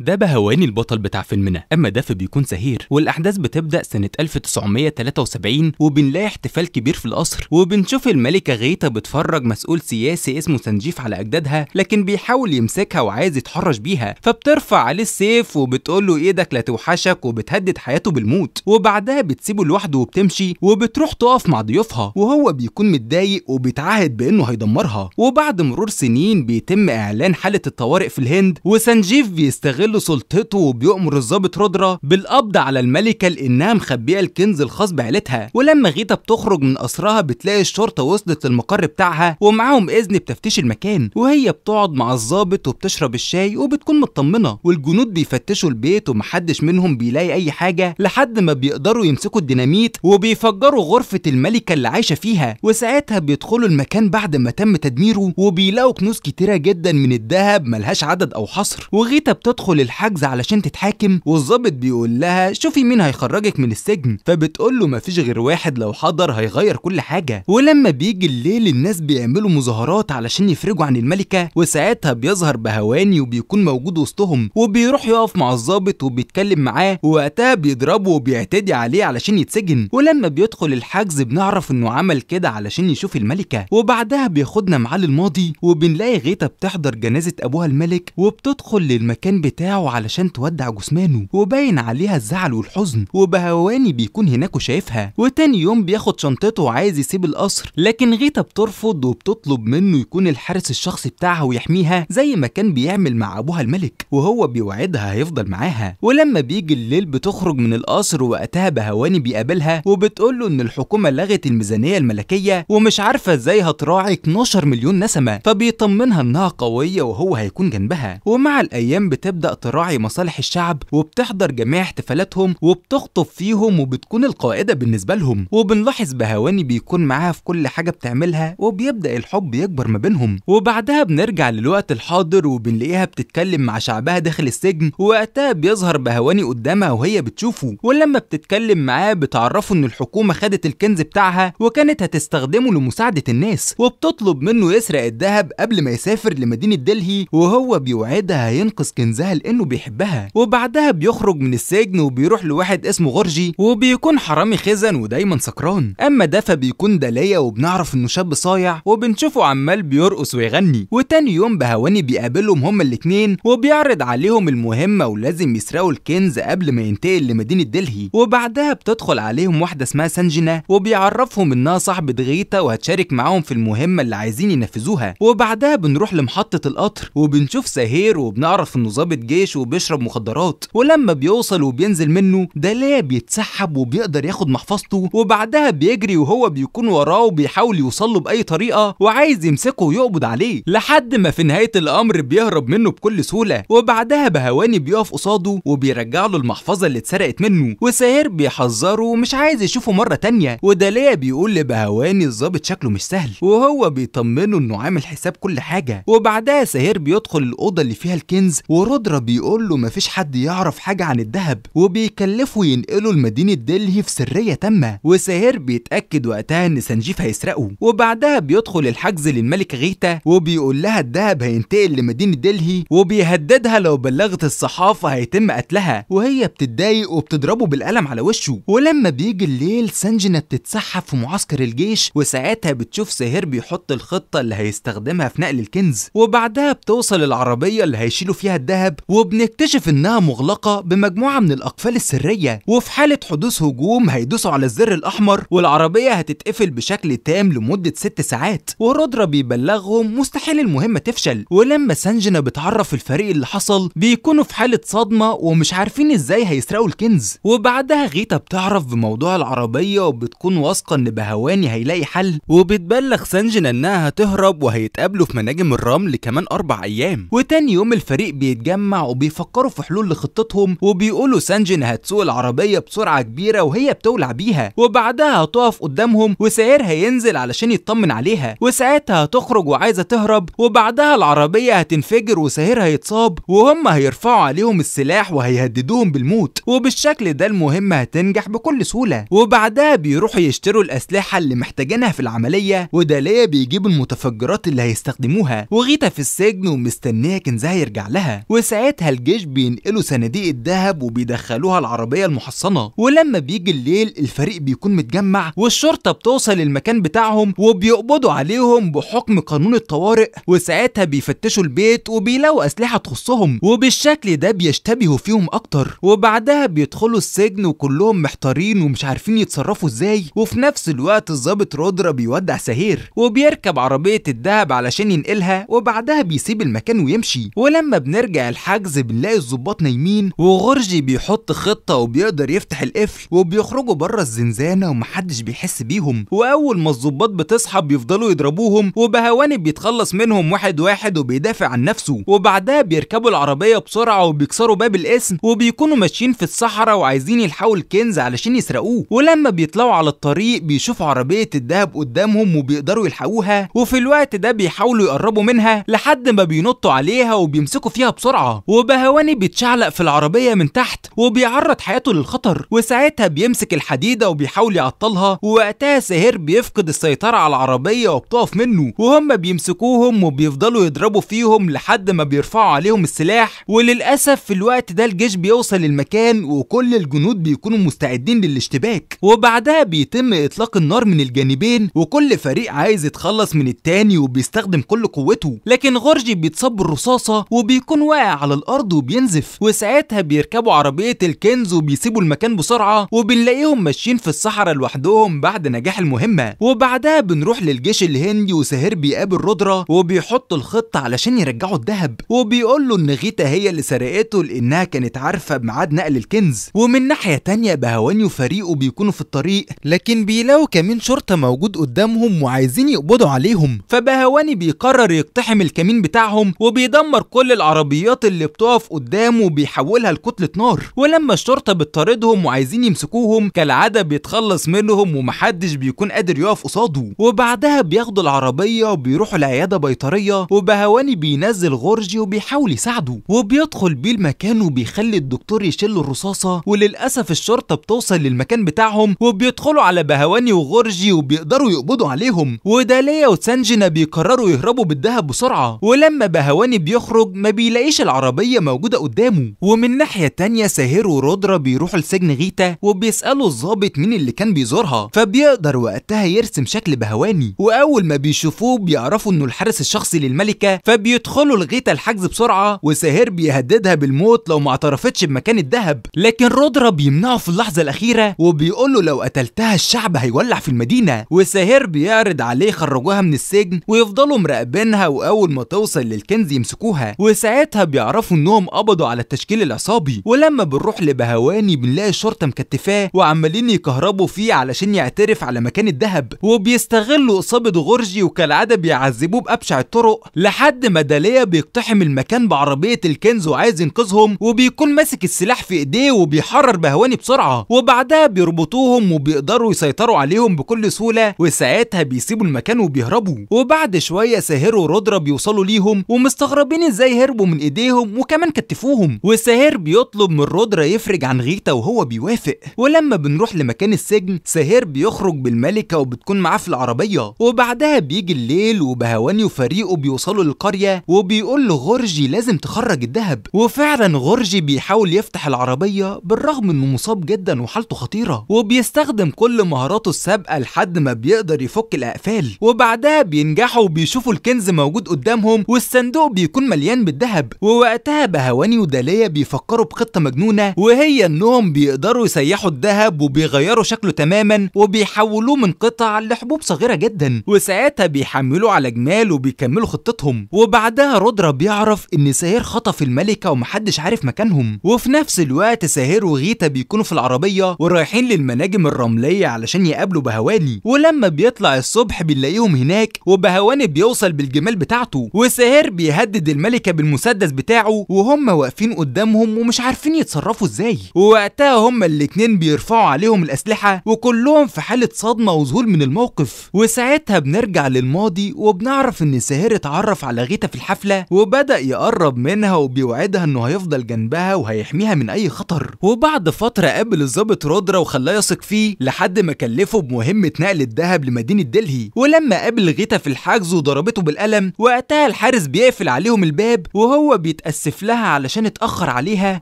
ده بهواني البطل بتاع فيلمنا اما ده فبيكون سهير والاحداث بتبدا سنه 1973 وبنلاقي احتفال كبير في القصر وبنشوف الملكه غيتا بتفرج مسؤول سياسي اسمه سنجيف على اجدادها لكن بيحاول يمسكها وعايز يتحرش بيها فبترفع عليه السيف وبتقول له ايدك لا توحشك وبتهدد حياته بالموت وبعدها بتسيبه لوحده وبتمشي وبتروح تقف مع ضيوفها وهو بيكون متضايق وبيتعهد بانه هيدمرها وبعد مرور سنين بيتم اعلان حاله الطوارئ في الهند وسنجيف بيستغل بيستغل سلطته وبيؤمر الظابط رودرا بالقبض على الملكه لانها مخبيه الكنز الخاص بعيلتها ولما غيتا بتخرج من قصرها بتلاقي الشرطه وصلت للمقر بتاعها ومعاهم اذن بتفتيش المكان وهي بتقعد مع الظابط وبتشرب الشاي وبتكون مطمنه والجنود بيفتشوا البيت ومحدش منهم بيلاقي اي حاجه لحد ما بيقدروا يمسكوا الديناميت وبيفجروا غرفه الملكه اللي عايشه فيها وساعتها بيدخلوا المكان بعد ما تم تدميره وبيلاقوا كنوز كتيره جدا من الذهب ملهاش عدد او حصر وغيتا بتدخل تدخل الحجز علشان تتحاكم والظابط بيقول لها شوفي مين هيخرجك من السجن فبتقول له مفيش غير واحد لو حضر هيغير كل حاجه ولما بيجي الليل الناس بيعملوا مظاهرات علشان يفرجوا عن الملكه وساعتها بيظهر بهواني وبيكون موجود وسطهم وبيروح يقف مع الظابط وبيتكلم معاه ووقتها بيضربه وبيعتدي عليه علشان يتسجن ولما بيدخل الحجز بنعرف انه عمل كده علشان يشوف الملكه وبعدها بياخدنا معاه للماضي وبنلاقي غيتا بتحضر جنازه ابوها الملك وبتدخل للمكان بتاعه بتاعه علشان تودع جثمانه وباين عليها الزعل والحزن وبهواني بيكون هناك وشايفها وتاني يوم بياخد شنطته وعايز يسيب القصر لكن غيتا بترفض وبتطلب منه يكون الحارس الشخصي بتاعها ويحميها زي ما كان بيعمل مع ابوها الملك وهو بيوعدها هيفضل معاها ولما بيجي الليل بتخرج من القصر وقتها بهواني بيقابلها وبتقول له ان الحكومه لغت الميزانيه الملكيه ومش عارفه ازاي هتراعي 12 مليون نسمه فبيطمنها انها قويه وهو هيكون جنبها ومع الايام بتبدا تراعي مصالح الشعب وبتحضر جميع احتفالاتهم وبتخطف فيهم وبتكون القائده بالنسبه لهم وبنلاحظ بهواني بيكون معاها في كل حاجه بتعملها وبيبدا الحب يكبر ما بينهم وبعدها بنرجع للوقت الحاضر وبنلاقيها بتتكلم مع شعبها داخل السجن وقتها بيظهر بهواني قدامها وهي بتشوفه ولما بتتكلم معاه بتعرفه ان الحكومه خدت الكنز بتاعها وكانت هتستخدمه لمساعده الناس وبتطلب منه يسرق الذهب قبل ما يسافر لمدينه دلهي وهو بيوعدها هينقذ كنزها انه بيحبها وبعدها بيخرج من السجن وبيروح لواحد اسمه غرجي وبيكون حرامي خزن ودايما سكران اما ده فبيكون دلية وبنعرف انه شاب صايع وبنشوفه عمال بيرقص ويغني وتاني يوم بهواني بيقابلهم هما الاتنين وبيعرض عليهم المهمة ولازم يسرقوا الكنز قبل ما ينتقل لمدينة دلهي وبعدها بتدخل عليهم واحدة اسمها سانجينا وبيعرفهم انها صاحبة غيتا وهتشارك معاهم في المهمة اللي عايزين ينفذوها وبعدها بنروح لمحطة القطر وبنشوف سهير وبنعرف انه ظابط الجيش وبيشرب مخدرات ولما بيوصل وبينزل منه ده لا بيتسحب وبيقدر ياخد محفظته وبعدها بيجري وهو بيكون وراه وبيحاول يوصل له باي طريقه وعايز يمسكه ويقبض عليه لحد ما في نهايه الامر بيهرب منه بكل سهوله وبعدها بهواني بيقف قصاده وبيرجع له المحفظه اللي اتسرقت منه وساهر بيحذره ومش عايز يشوفه مره تانية وده بيقول لبهواني الظابط شكله مش سهل وهو بيطمنه انه عامل حساب كل حاجه وبعدها ساهر بيدخل الاوضه اللي فيها الكنز ورودرا بيقول له مفيش حد يعرف حاجة عن الذهب وبيكلفه ينقله لمدينة دلهي في سرية تامة وساهر بيتأكد وقتها إن سنجيف هيسرقه وبعدها بيدخل الحجز للملكة غيتا وبيقول لها الذهب هينتقل لمدينة دلهي وبيهددها لو بلغت الصحافة هيتم قتلها وهي بتتضايق وبتضربه بالقلم على وشه ولما بيجي الليل سنجنا بتتسحب في معسكر الجيش وساعتها بتشوف ساهر بيحط الخطة اللي هيستخدمها في نقل الكنز وبعدها بتوصل العربية اللي هيشيلوا فيها الذهب وبنكتشف إنها مغلقة بمجموعة من الأقفال السرية وفي حالة حدوث هجوم هيدوسوا على الزر الأحمر والعربية هتتقفل بشكل تام لمدة ست ساعات ورودرا بيبلغهم مستحيل المهمة تفشل ولما سانجنا بتعرف الفريق اللي حصل بيكونوا في حالة صدمة ومش عارفين إزاي هيسرقوا الكنز وبعدها غيتا بتعرف بموضوع العربية وبتكون واثقة إن بهواني هيلاقي حل وبتبلغ سانجنا إنها هتهرب وهيتقابلوا في مناجم الرمل كمان أربع أيام وتاني يوم الفريق بيتجمع وبيفكروا في حلول لخطتهم وبيقولوا سانجين هتسوق العربية بسرعة كبيرة وهي بتولع بيها وبعدها هتقف قدامهم وسعرها ينزل علشان يطمن عليها وساعتها هتخرج وعايزة تهرب وبعدها العربية هتنفجر وساهرها يتصاب وهم هيرفعوا عليهم السلاح وهيهددوهم بالموت وبالشكل ده المهمة هتنجح بكل سهولة وبعدها بيروحوا يشتروا الأسلحة اللي محتاجينها في العملية وداليا بيجيب المتفجرات اللي هيستخدموها وغيتا في السجن ومستنية كنزها يرجع لها وساعتها ساعتها الجيش بينقلوا صناديق الذهب وبيدخلوها العربية المحصنة ولما بيجي الليل الفريق بيكون متجمع والشرطة بتوصل المكان بتاعهم وبيقبضوا عليهم بحكم قانون الطوارئ وساعتها بيفتشوا البيت وبيلاقوا أسلحة تخصهم وبالشكل ده بيشتبهوا فيهم أكتر وبعدها بيدخلوا السجن وكلهم محتارين ومش عارفين يتصرفوا إزاي وفي نفس الوقت الظابط رودرا بيودع سهير وبيركب عربية الذهب علشان ينقلها وبعدها بيسيب المكان ويمشي ولما بنرجع الحاجة الحجز بنلاقي الظباط نايمين وغرجي بيحط خطه وبيقدر يفتح القفل وبيخرجوا بره الزنزانه ومحدش بيحس بيهم واول ما الظباط بتصحى بيفضلوا يضربوهم وبهواني بيتخلص منهم واحد واحد وبيدافع عن نفسه وبعدها بيركبوا العربيه بسرعه وبيكسروا باب القسم وبيكونوا ماشيين في الصحراء وعايزين يلحقوا الكنز علشان يسرقوه ولما بيطلعوا على الطريق بيشوفوا عربيه الدهب قدامهم وبيقدروا يلحقوها وفي الوقت ده بيحاولوا يقربوا منها لحد ما بينطوا عليها وبيمسكوا فيها بسرعه وبهواني بيتشعلق في العربية من تحت وبيعرض حياته للخطر وساعتها بيمسك الحديدة وبيحاول يعطلها ووقتها سهير بيفقد السيطرة على العربية وبتقف منه وهم بيمسكوهم وبيفضلوا يضربوا فيهم لحد ما بيرفعوا عليهم السلاح وللأسف في الوقت ده الجيش بيوصل المكان وكل الجنود بيكونوا مستعدين للاشتباك وبعدها بيتم إطلاق النار من الجانبين وكل فريق عايز يتخلص من التاني وبيستخدم كل قوته لكن غرجي بيتصب بالرصاصة وبيكون واقع على الارض وبينزف وساعتها بيركبوا عربيه الكنز وبيسيبوا المكان بسرعه وبنلاقيهم ماشيين في الصحراء لوحدهم بعد نجاح المهمه وبعدها بنروح للجيش الهندي وساهر بيقابل رودرا وبيحط الخطه علشان يرجعوا الذهب وبيقول له ان غيتا هي اللي سرقته لانها كانت عارفه بميعاد نقل الكنز ومن ناحيه تانية بهواني وفريقه بيكونوا في الطريق لكن بيلاقوا كمين شرطه موجود قدامهم وعايزين يقبضوا عليهم فبهواني بيقرر يقتحم الكمين بتاعهم وبيدمر كل العربيات اللي اللي بتقف قدامه بيحولها لكتله نار ولما الشرطه بتطاردهم وعايزين يمسكوهم كالعاده بيتخلص منهم ومحدش بيكون قادر يقف قصاده وبعدها بياخدوا العربيه وبيروحوا لعياده بيطريه وبهواني بينزل غرجي وبيحاول يساعده وبيدخل بيه المكان وبيخلي الدكتور يشيل الرصاصه وللاسف الشرطه بتوصل للمكان بتاعهم وبيدخلوا على بهواني وغرجي وبيقدروا يقبضوا عليهم وداليا وسانجنا بيقرروا يهربوا بالذهب بسرعه ولما بهواني بيخرج ما بيلاقيش العربيه عربية موجودة قدامه ومن ناحية تانية ساهر ورودرا بيروحوا لسجن غيتا وبيسألوا الظابط مين اللي كان بيزورها فبيقدر وقتها يرسم شكل بهواني وأول ما بيشوفوه بيعرفوا إنه الحارس الشخصي للملكة فبيدخلوا لغيتا الحجز بسرعة وساهر بيهددها بالموت لو ما اعترفتش بمكان الذهب لكن رودرا بيمنعه في اللحظة الأخيرة وبيقول له لو قتلتها الشعب هيولع في المدينة وساهر بيعرض عليه يخرجوها من السجن ويفضلوا مراقبينها وأول ما توصل للكنز يمسكوها وساعتها بيعرفوا يعرفوا انهم قبضوا على التشكيل العصابي ولما بنروح لبهواني بنلاقي الشرطه مكتفاه وعمالين يكهربوا فيه علشان يعترف على مكان الذهب وبيستغلوا اصابه غرجي وكالعاده بيعذبوه بابشع الطرق لحد ما داليه بيقتحم المكان بعربيه الكنز وعايز ينقذهم وبيكون ماسك السلاح في ايديه وبيحرر بهواني بسرعه وبعدها بيربطوهم وبيقدروا يسيطروا عليهم بكل سهوله وساعتها بيسيبوا المكان وبيهربوا وبعد شويه ساهر ورودرا بيوصلوا ليهم ومستغربين ازاي هربوا من ايديهم عليهم وكمان كتفوهم وساهر بيطلب من رودرا يفرج عن غيتا وهو بيوافق ولما بنروح لمكان السجن ساهر بيخرج بالملكة وبتكون معاه في العربية وبعدها بيجي الليل وبهواني وفريقه بيوصلوا للقرية وبيقول لغورجي لازم تخرج الذهب وفعلا غورجي بيحاول يفتح العربية بالرغم انه مصاب جدا وحالته خطيرة وبيستخدم كل مهاراته السابقة لحد ما بيقدر يفك الأقفال وبعدها بينجحوا وبيشوفوا الكنز موجود قدامهم والصندوق بيكون مليان بالذهب ووقت وقتها بهواني ودالية بيفكروا بخطة مجنونة وهي إنهم بيقدروا يسيحوا الذهب وبيغيروا شكله تماما وبيحولوه من قطع لحبوب صغيرة جدا وساعتها بيحملوه على جمال وبيكملوا خطتهم وبعدها رودرا بيعرف إن ساهر خطف الملكة ومحدش عارف مكانهم وفي نفس الوقت ساهر وغيتا بيكونوا في العربية ورايحين للمناجم الرملية علشان يقابلوا بهواني ولما بيطلع الصبح بنلاقيهم هناك وبهواني بيوصل بالجمال بتاعته وساهر بيهدد الملكة بالمسدس بتاعه بتاعه وهم واقفين قدامهم ومش عارفين يتصرفوا ازاي ووقتها هما الاتنين بيرفعوا عليهم الأسلحة وكلهم في حالة صدمة وذهول من الموقف وساعتها بنرجع للماضي وبنعرف إن ساهر اتعرف على غيتا في الحفلة وبدأ يقرب منها وبيوعدها إنه هيفضل جنبها وهيحميها من أي خطر وبعد فترة قابل الظابط رودرا وخلاه يثق فيه لحد ما كلفه بمهمة نقل الذهب لمدينة دلهي ولما قابل غيتا في الحجز وضربته بالقلم وقتها الحارس بيقفل عليهم الباب وهو بيتأسف بيتفلسف لها علشان اتأخر عليها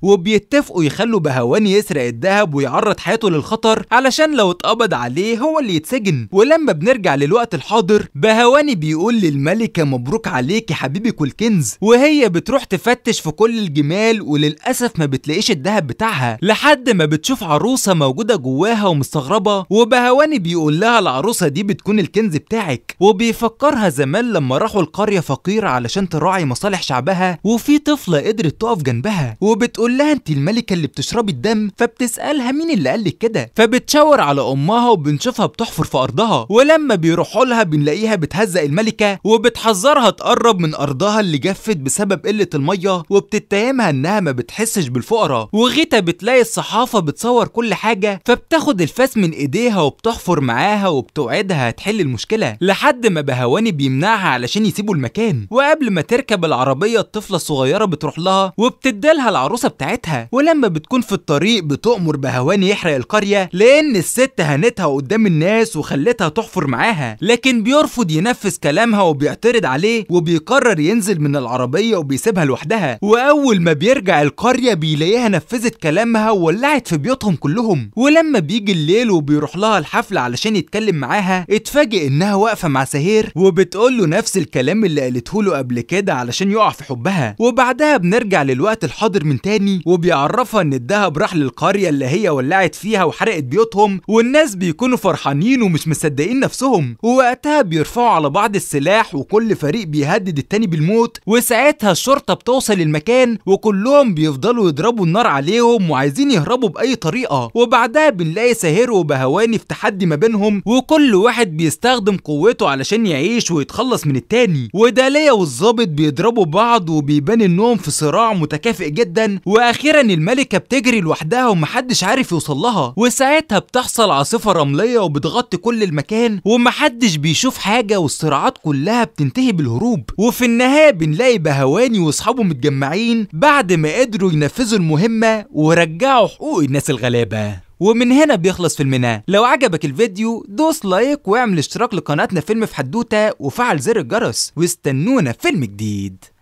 وبيتفقوا يخلوا بهواني يسرق الذهب ويعرض حياته للخطر علشان لو اتقبض عليه هو اللي يتسجن ولما بنرجع للوقت الحاضر بهواني بيقول للملكة مبروك عليك يا حبيبي كل كنز وهي بتروح تفتش في كل الجمال وللأسف ما بتلاقيش الذهب بتاعها لحد ما بتشوف عروسة موجودة جواها ومستغربة وبهواني بيقول لها العروسة دي بتكون الكنز بتاعك وبيفكرها زمان لما راحوا القرية فقيرة علشان تراعي مصالح شعبها وفي طفل طفله قدرت تقف جنبها وبتقول لها انت الملكه اللي بتشربي الدم فبتسالها مين اللي قال لك كده فبتشاور على امها وبنشوفها بتحفر في ارضها ولما بيروحوا لها بنلاقيها بتهزق الملكه وبتحذرها تقرب من ارضها اللي جفت بسبب قله الميه وبتتهمها انها ما بتحسش بالفقراء وغيتا بتلاقي الصحافه بتصور كل حاجه فبتاخد الفاس من ايديها وبتحفر معاها وبتوعدها هتحل المشكله لحد ما بهواني بيمنعها علشان يسيبوا المكان وقبل ما تركب العربيه الطفله الصغيره بتروح لها وبتدالها العروسه بتاعتها ولما بتكون في الطريق بتأمر بهواني يحرق القريه لان الست هانتها قدام الناس وخلتها تحفر معاها لكن بيرفض ينفذ كلامها وبيعترض عليه وبيقرر ينزل من العربيه وبيسيبها لوحدها واول ما بيرجع القريه بيلاقيها نفذت كلامها وولعت في بيوتهم كلهم ولما بيجي الليل وبيروح لها الحفله علشان يتكلم معاها اتفاجئ انها واقفه مع سهير وبتقول له نفس الكلام اللي قالته له قبل كده علشان يقع في حبها وبعدها بعدها بنرجع للوقت الحاضر من تاني وبيعرفها ان الدهب راح للقرية اللي هي ولعت فيها وحرقت بيوتهم والناس بيكونوا فرحانين ومش مصدقين نفسهم ووقتها بيرفعوا على بعض السلاح وكل فريق بيهدد التاني بالموت وساعتها الشرطة بتوصل المكان وكلهم بيفضلوا يضربوا النار عليهم وعايزين يهربوا بأي طريقة وبعدها بنلاقي ساهر وبهواني في تحدي ما بينهم وكل واحد بيستخدم قوته علشان يعيش ويتخلص من التاني ودالية والظابط بيضربوا بعض وبيبان ان وكأنهم في صراع متكافئ جدا واخيرا الملكه بتجري لوحدها ومحدش عارف يوصل لها وساعتها بتحصل عاصفه رمليه وبتغطي كل المكان ومحدش بيشوف حاجه والصراعات كلها بتنتهي بالهروب وفي النهايه بنلاقي بهواني واصحابه متجمعين بعد ما قدروا ينفذوا المهمه ورجعوا حقوق الناس الغلابه ومن هنا بيخلص فيلمنا لو عجبك الفيديو دوس لايك واعمل اشتراك لقناتنا فيلم في حدوته وفعل زر الجرس واستنونا فيلم جديد